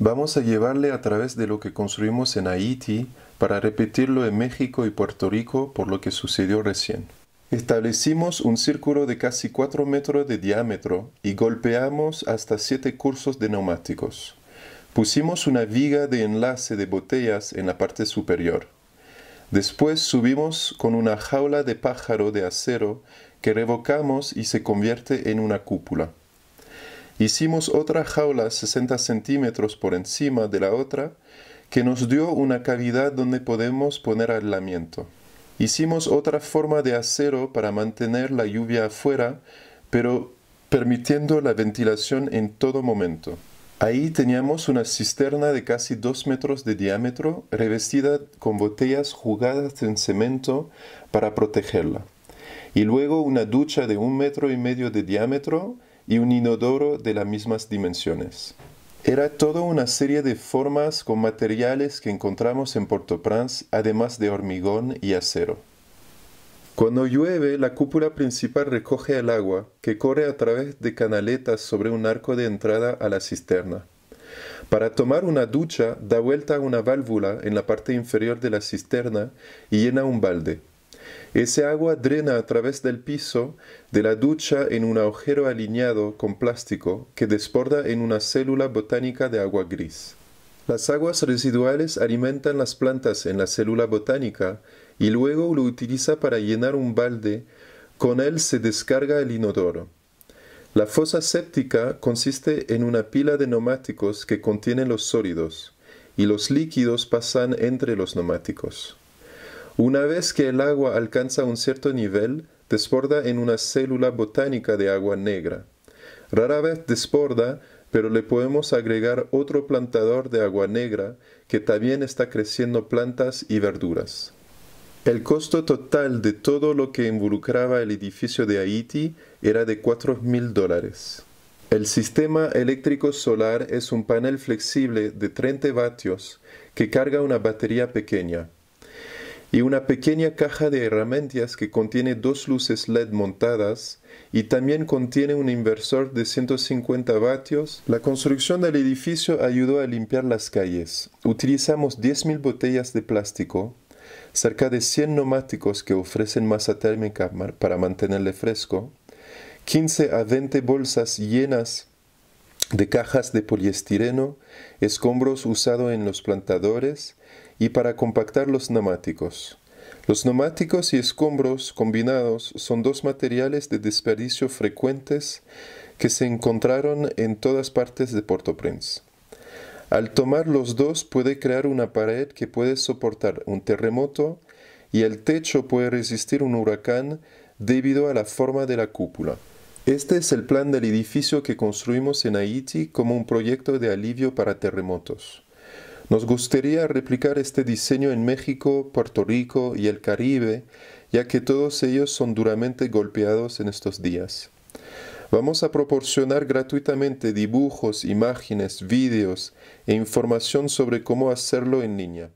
Vamos a llevarle a través de lo que construimos en Haití para repetirlo en México y Puerto Rico por lo que sucedió recién. Establecimos un círculo de casi 4 metros de diámetro y golpeamos hasta 7 cursos de neumáticos. Pusimos una viga de enlace de botellas en la parte superior. Después subimos con una jaula de pájaro de acero que revocamos y se convierte en una cúpula. Hicimos otra jaula 60 centímetros por encima de la otra que nos dio una cavidad donde podemos poner aislamiento. Hicimos otra forma de acero para mantener la lluvia afuera, pero permitiendo la ventilación en todo momento. Ahí teníamos una cisterna de casi 2 metros de diámetro revestida con botellas jugadas en cemento para protegerla. Y luego una ducha de un metro y medio de diámetro y un inodoro de las mismas dimensiones. Era toda una serie de formas con materiales que encontramos en Port-au-Prince, además de hormigón y acero. Cuando llueve, la cúpula principal recoge el agua, que corre a través de canaletas sobre un arco de entrada a la cisterna. Para tomar una ducha, da vuelta a una válvula en la parte inferior de la cisterna y llena un balde. Ese agua drena a través del piso de la ducha en un agujero alineado con plástico que desborda en una célula botánica de agua gris. Las aguas residuales alimentan las plantas en la célula botánica y luego lo utiliza para llenar un balde, con él se descarga el inodoro. La fosa séptica consiste en una pila de neumáticos que contienen los sólidos, y los líquidos pasan entre los neumáticos. Una vez que el agua alcanza un cierto nivel, desborda en una célula botánica de agua negra. Rara vez desborda, pero le podemos agregar otro plantador de agua negra que también está creciendo plantas y verduras. El costo total de todo lo que involucraba el edificio de Haití era de mil dólares. El sistema eléctrico solar es un panel flexible de 30 vatios que carga una batería pequeña y una pequeña caja de herramientas que contiene dos luces LED montadas y también contiene un inversor de 150 vatios. La construcción del edificio ayudó a limpiar las calles. Utilizamos 10.000 botellas de plástico, cerca de 100 neumáticos que ofrecen masa térmica para mantenerle fresco, 15 a 20 bolsas llenas de cajas de poliestireno, escombros usados en los plantadores, y para compactar los neumáticos. Los neumáticos y escombros combinados son dos materiales de desperdicio frecuentes que se encontraron en todas partes de Port-au-Prince. Al tomar los dos puede crear una pared que puede soportar un terremoto y el techo puede resistir un huracán debido a la forma de la cúpula. Este es el plan del edificio que construimos en Haití como un proyecto de alivio para terremotos. Nos gustaría replicar este diseño en México, Puerto Rico y el Caribe, ya que todos ellos son duramente golpeados en estos días. Vamos a proporcionar gratuitamente dibujos, imágenes, vídeos e información sobre cómo hacerlo en línea.